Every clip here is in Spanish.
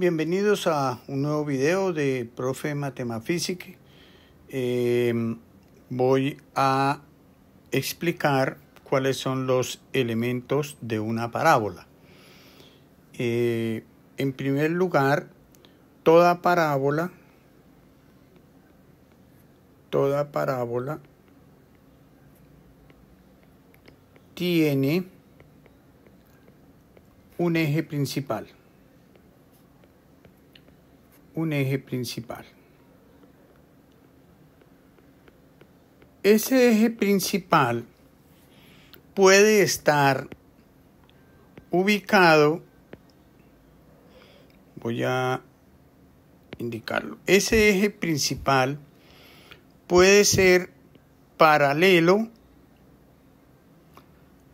Bienvenidos a un nuevo video de Profe Matemafísica. Eh, voy a explicar cuáles son los elementos de una parábola. Eh, en primer lugar, toda parábola, toda parábola tiene un eje principal un eje principal. Ese eje principal puede estar ubicado, voy a indicarlo, ese eje principal puede ser paralelo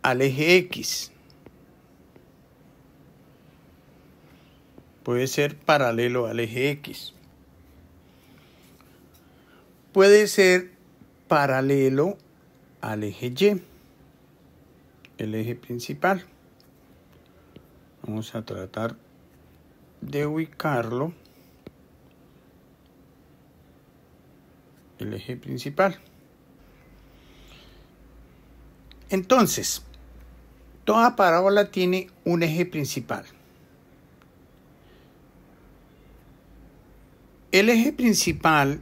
al eje X. puede ser paralelo al eje X. Puede ser paralelo al eje Y, el eje principal. Vamos a tratar de ubicarlo. El eje principal. Entonces, toda parábola tiene un eje principal. El eje principal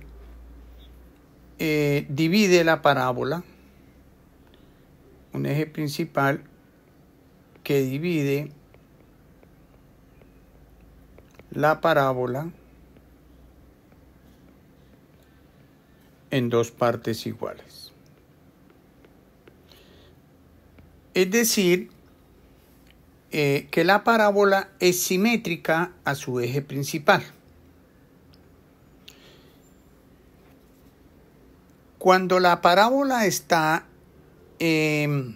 eh, divide la parábola, un eje principal que divide la parábola en dos partes iguales. Es decir, eh, que la parábola es simétrica a su eje principal. Cuando la parábola está em,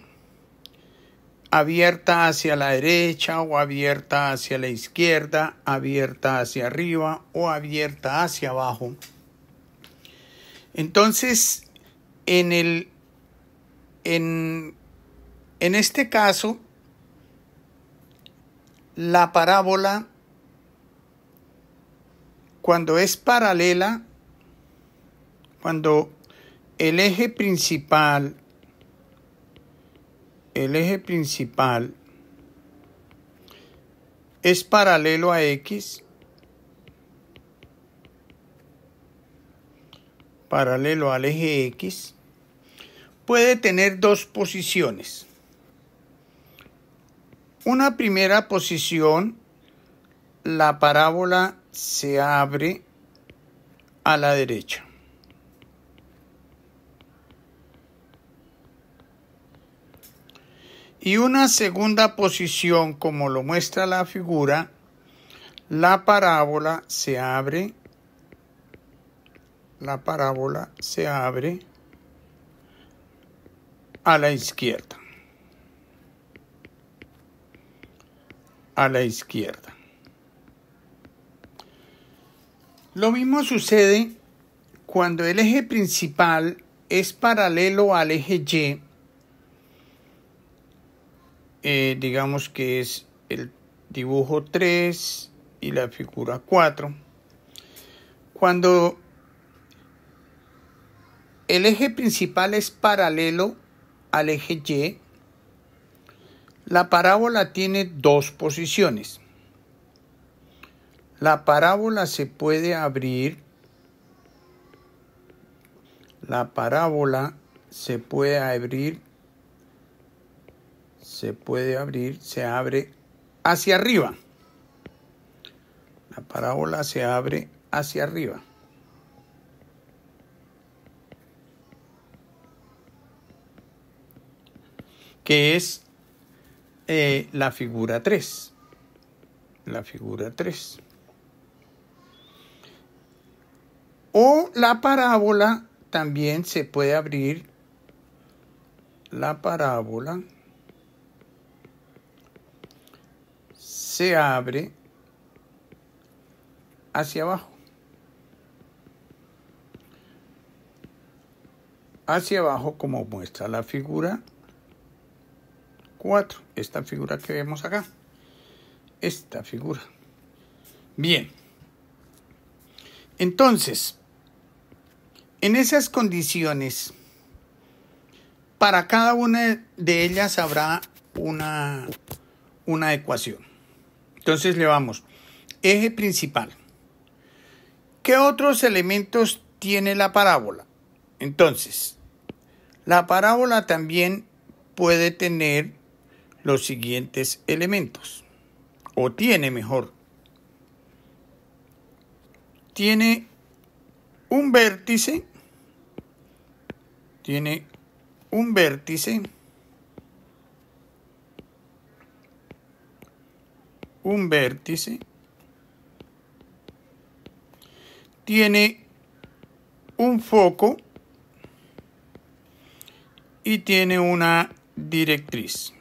abierta hacia la derecha o abierta hacia la izquierda, abierta hacia arriba o abierta hacia abajo. Entonces, en en, en este caso, la parábola, cuando es paralela, cuando el eje principal, el eje principal es paralelo a X, paralelo al eje X, puede tener dos posiciones. Una primera posición, la parábola se abre a la derecha. y una segunda posición como lo muestra la figura, la parábola se abre, la parábola se abre a la izquierda, a la izquierda. Lo mismo sucede cuando el eje principal es paralelo al eje Y eh, digamos que es el dibujo 3 y la figura 4. Cuando el eje principal es paralelo al eje Y, la parábola tiene dos posiciones. La parábola se puede abrir. La parábola se puede abrir se puede abrir, se abre hacia arriba. La parábola se abre hacia arriba. Que es eh, la figura 3. La figura 3. O la parábola también se puede abrir. La parábola se abre hacia abajo. Hacia abajo, como muestra la figura 4, esta figura que vemos acá. Esta figura. Bien. Entonces, en esas condiciones, para cada una de ellas habrá una, una ecuación. Entonces le vamos. Eje principal. ¿Qué otros elementos tiene la parábola? Entonces, la parábola también puede tener los siguientes elementos. O tiene mejor. Tiene un vértice. Tiene un vértice. un vértice tiene un foco y tiene una directriz.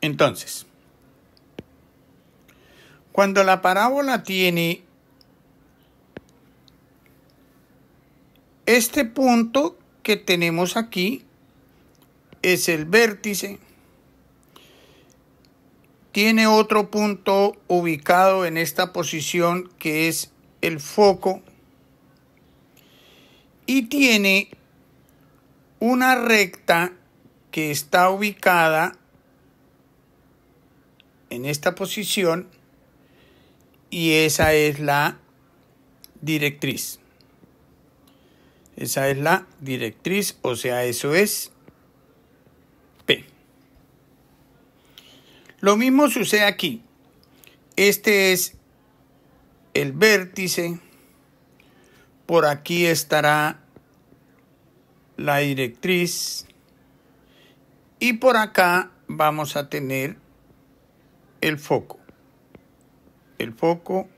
Entonces, cuando la parábola tiene este punto que tenemos aquí, es el vértice tiene otro punto ubicado en esta posición que es el foco y tiene una recta que está ubicada en esta posición y esa es la directriz. Esa es la directriz, o sea, eso es Lo mismo sucede aquí. Este es el vértice. Por aquí estará la directriz. Y por acá vamos a tener el foco. El foco.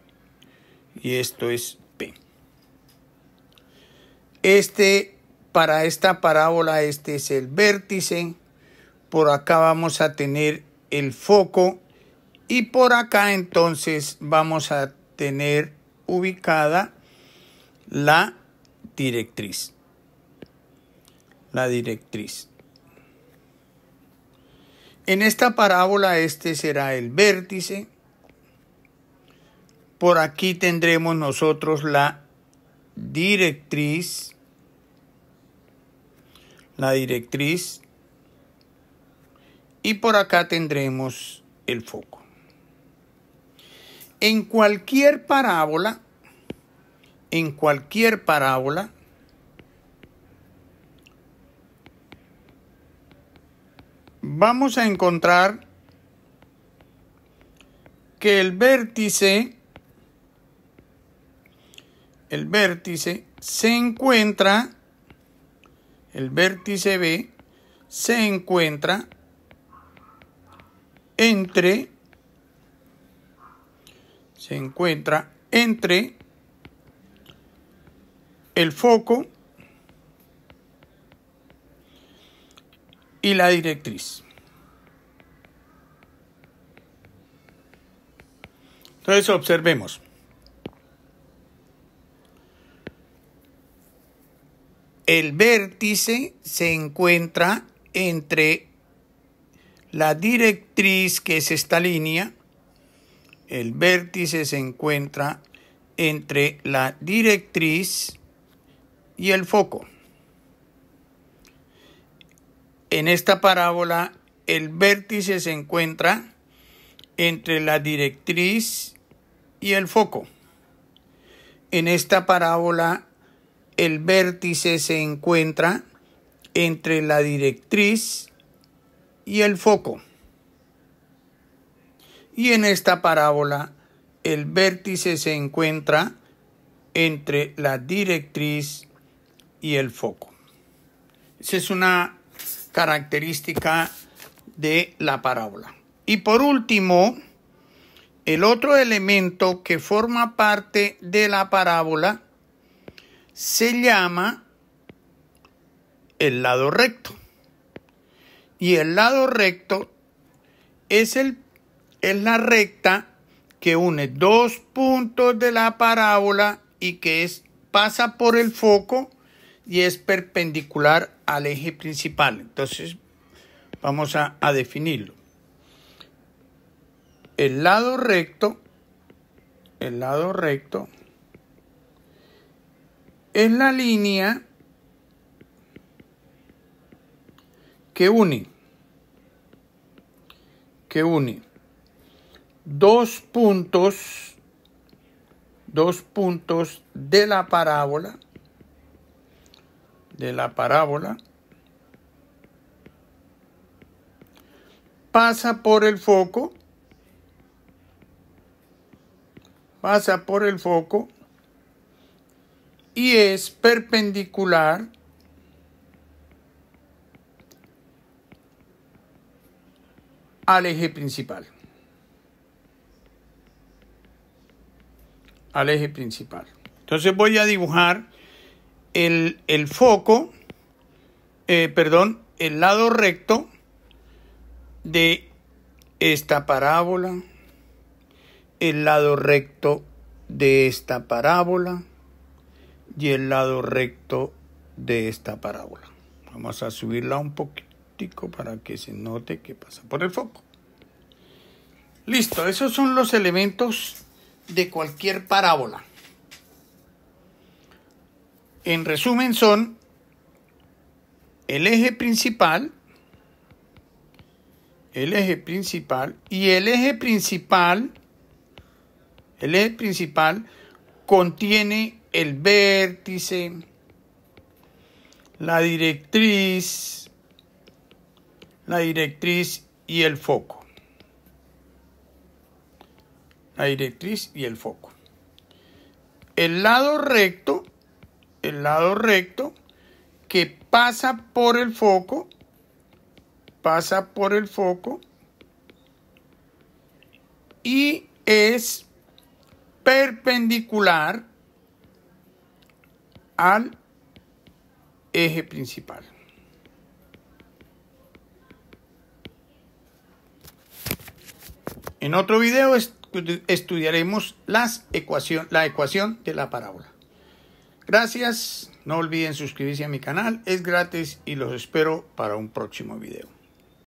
Y esto es P. Este, para esta parábola, este es el vértice. Por acá vamos a tener el foco y por acá entonces vamos a tener ubicada la directriz. La directriz. En esta parábola este será el vértice. Por aquí tendremos nosotros la directriz. La directriz y por acá tendremos el foco. En cualquier parábola, en cualquier parábola, vamos a encontrar que el vértice, el vértice se encuentra, el vértice B se encuentra entre, se encuentra entre el foco y la directriz. Entonces observemos. El vértice se encuentra entre la directriz, que es esta línea, el vértice se encuentra entre la directriz y el foco. En esta parábola, el vértice se encuentra entre la directriz y el foco. En esta parábola, el vértice se encuentra entre la directriz y el foco. Y en esta parábola, el vértice se encuentra entre la directriz y el foco. Esa es una característica de la parábola. Y por último, el otro elemento que forma parte de la parábola se llama el lado recto. Y el lado recto es, el, es la recta que une dos puntos de la parábola y que es, pasa por el foco y es perpendicular al eje principal. Entonces, vamos a, a definirlo. El lado recto, el lado recto, es la línea que une que une dos puntos, dos puntos de la parábola, de la parábola, pasa por el foco, pasa por el foco y es perpendicular al eje principal. Al eje principal. Entonces voy a dibujar el, el foco, eh, perdón, el lado recto de esta parábola, el lado recto de esta parábola y el lado recto de esta parábola. Vamos a subirla un poquito para que se note que pasa por el foco. Listo, esos son los elementos de cualquier parábola. En resumen son el eje principal, el eje principal y el eje principal, el eje principal contiene el vértice, la directriz, la directriz y el foco. La directriz y el foco. El lado recto, el lado recto que pasa por el foco, pasa por el foco y es perpendicular al eje principal. En otro video estudiaremos la ecuación de la parábola. Gracias, no olviden suscribirse a mi canal, es gratis y los espero para un próximo video.